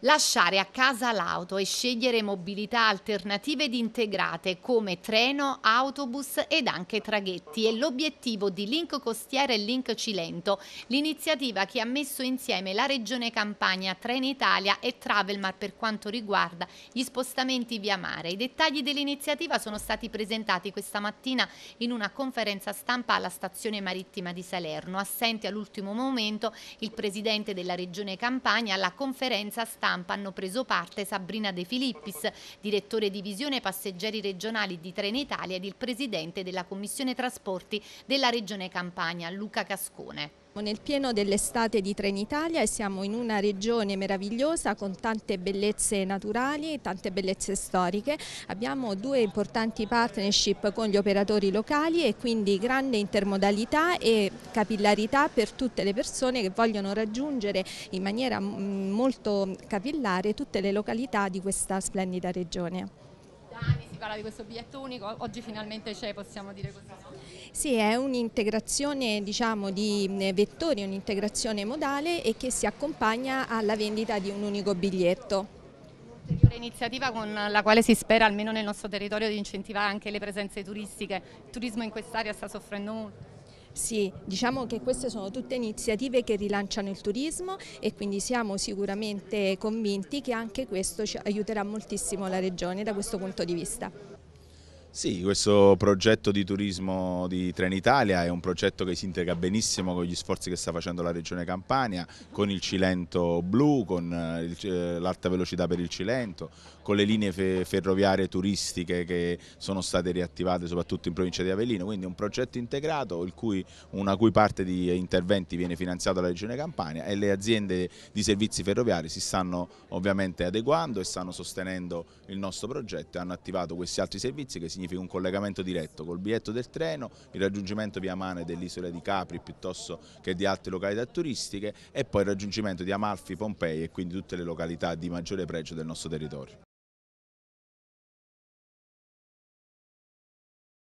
Lasciare a casa l'auto e scegliere mobilità alternative ed integrate come treno, autobus ed anche traghetti è l'obiettivo di Link Costiera e Link Cilento, l'iniziativa che ha messo insieme la Regione Campania, Trenitalia e Travelmar per quanto riguarda gli spostamenti via mare. I dettagli dell'iniziativa sono stati presentati questa mattina in una conferenza stampa alla stazione marittima di Salerno. Assente all'ultimo momento il presidente della Regione Campania alla conferenza stampa stampa hanno preso parte Sabrina De Filippis, direttore di visione passeggeri regionali di Trenitalia ed il presidente della Commissione Trasporti della Regione Campania, Luca Cascone. Nel pieno dell'estate di Trenitalia e siamo in una regione meravigliosa con tante bellezze naturali, e tante bellezze storiche. Abbiamo due importanti partnership con gli operatori locali e quindi grande intermodalità e capillarità per tutte le persone che vogliono raggiungere in maniera mm, molto capillare tutte le località di questa splendida regione parla di questo biglietto unico, oggi finalmente c'è, possiamo dire così. Sì, è un'integrazione diciamo, di mm, vettori, un'integrazione modale e che si accompagna alla vendita di un unico biglietto. Un'ulteriore iniziativa con la quale si spera, almeno nel nostro territorio, di incentivare anche le presenze turistiche. Il turismo in quest'area sta soffrendo molto. Sì, diciamo che queste sono tutte iniziative che rilanciano il turismo e quindi siamo sicuramente convinti che anche questo ci aiuterà moltissimo la Regione da questo punto di vista. Sì, questo progetto di turismo di Trenitalia è un progetto che si integra benissimo con gli sforzi che sta facendo la Regione Campania, con il Cilento blu, con eh, eh, l'alta velocità per il Cilento, con le linee ferroviarie turistiche che sono state riattivate soprattutto in provincia di Avellino, quindi un progetto integrato cui, una cui parte di interventi viene finanziata dalla Regione Campania e le aziende di servizi ferroviari si stanno ovviamente adeguando e stanno sostenendo il nostro progetto e hanno attivato questi altri servizi che significano significa un collegamento diretto col biglietto del treno, il raggiungimento via Mane dell'isola di Capri piuttosto che di altre località turistiche e poi il raggiungimento di Amalfi, Pompei e quindi tutte le località di maggiore pregio del nostro territorio.